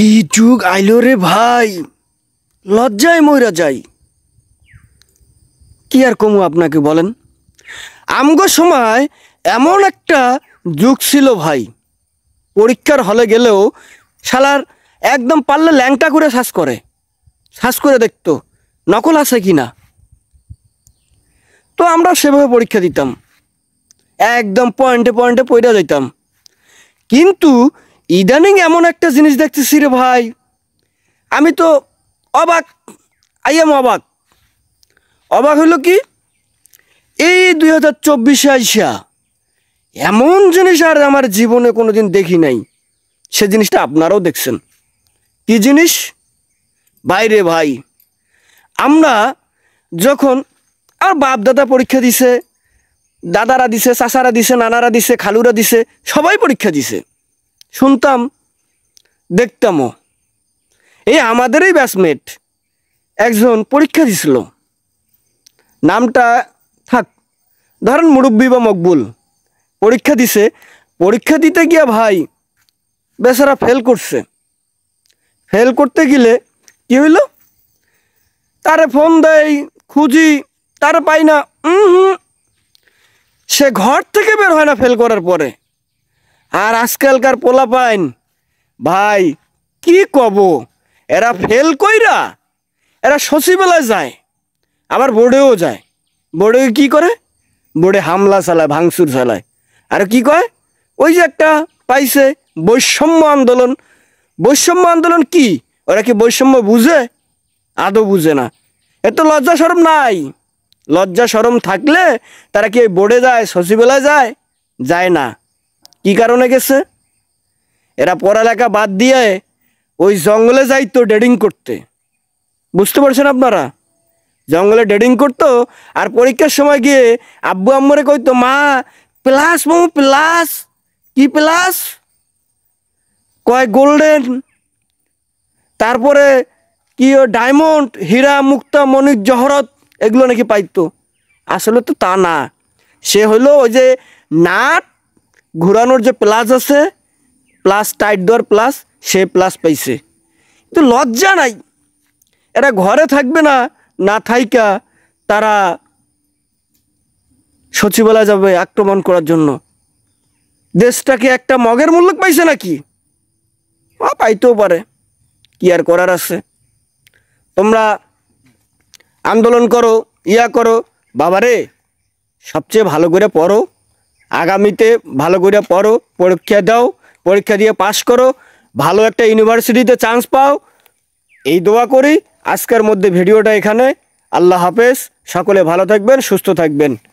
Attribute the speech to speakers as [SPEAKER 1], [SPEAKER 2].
[SPEAKER 1] কি যুগ আইলো রে ভাই লজ্জায় ময়রা যাই কি আর কমু আপনাকে বলেন আমগো সময় এমন একটা যুগ ছিল ভাই পরীক্ষার হলে গেলেও শালার একদম পারলে ল্যাংটা করে শ্বাস করে শ্বাস করে দেখতো নকল আছে কি না তো আমরা সেভাবে পরীক্ষা দিতাম একদম পয়েন্টে পয়েন্টে পড়া যাইতাম কিন্তু ইদানিং এমন একটা জিনিস দেখতেছি রে ভাই আমি তো অবাক আই এম অবাক অবাক হলো কি এই দুই হাজার চব্বিশে আইসা এমন জিনিস আর আমার জীবনে কোনো দিন দেখি নাই সে জিনিসটা আপনারাও দেখছেন কি জিনিস বাইরে ভাই আমরা যখন আর বাপ দাদা পরীক্ষা দিছে দাদারা দিছে চাচারা দিছে নানারা দিছে খালুরা দিছে সবাই পরীক্ষা দিছে শুনতাম দেখতামও এই আমাদেরই ব্যাচমেট একজন পরীক্ষা দিছিল নামটা থাক ধরেন মুরব্বী বা মকবুল পরীক্ষা দিছে পরীক্ষা দিতে গিয়া ভাই বেচারা ফেল করছে ফেল করতে গেলে কি হইল তারে ফোন দেয় খুঁজি তারে পাই না সে ঘর থেকে বের হয় না ফেল করার পরে আর আজকালকার পোলা পাইন ভাই কি কব এরা ফেল কইরা এরা সচিবালয় যায় আবার বোর্ডেও যায় বোর্ডে কি করে বোর্ডে হামলা চালায় ভাঙচুর চালায় আর কি কয় ওই যে একটা পাইছে বৈষম্য আন্দোলন বৈষম্য আন্দোলন কি ওরা কি বৈষম্য বুঝে আদৌ বুঝে না এত লজ্জা সরম নাই লজ্জা সরম থাকলে তারা কি বোর্ডে যায় সচিবালয় যায় যায় না কি কারণে গেছে এরা পড়ালেখা বাদ দিয়ে ওই জঙ্গলে যাইতো ডেডিং করতে বুঝতে পারছেন আপনারা জঙ্গলে ডেডিং করতো আর পরীক্ষার সময় গিয়ে আব্বু আম্মরে কইতো মা প্লাস মো প্লাস কি প্লাস কয় গোল্ডেন তারপরে কি ও ডায়মন্ড হীরা মুক্তা মনির জহরত এগুলো নাকি পাইতো আসলে তো তা না সে হলো ওই যে নাট ঘোরানোর যে প্লাস আছে প্লাস টাইট দেওয়ার প্লাস সে প্লাস পাইছে কিন্তু লজ্জা নাই এরা ঘরে থাকবে না না থাইকা তারা সচিবালয় যাবে আক্রমণ করার জন্য দেশটাকে একটা মগের মূল্য পাইছে নাকি পাইতেও পারে কি আর করার আছে তোমরা আন্দোলন করো ইয়া করো বাবারে সবচেয়ে ভালো করে পড়ো আগামীতে ভালো করে পড়ো পরীক্ষা দাও পরীক্ষা দিয়ে পাশ করো ভালো একটা ইউনিভার্সিটিতে চান্স পাও এই দোয়া করি আজকের মধ্যে ভিডিওটা এখানে আল্লাহ হাফেজ সকলে ভালো থাকবেন সুস্থ থাকবেন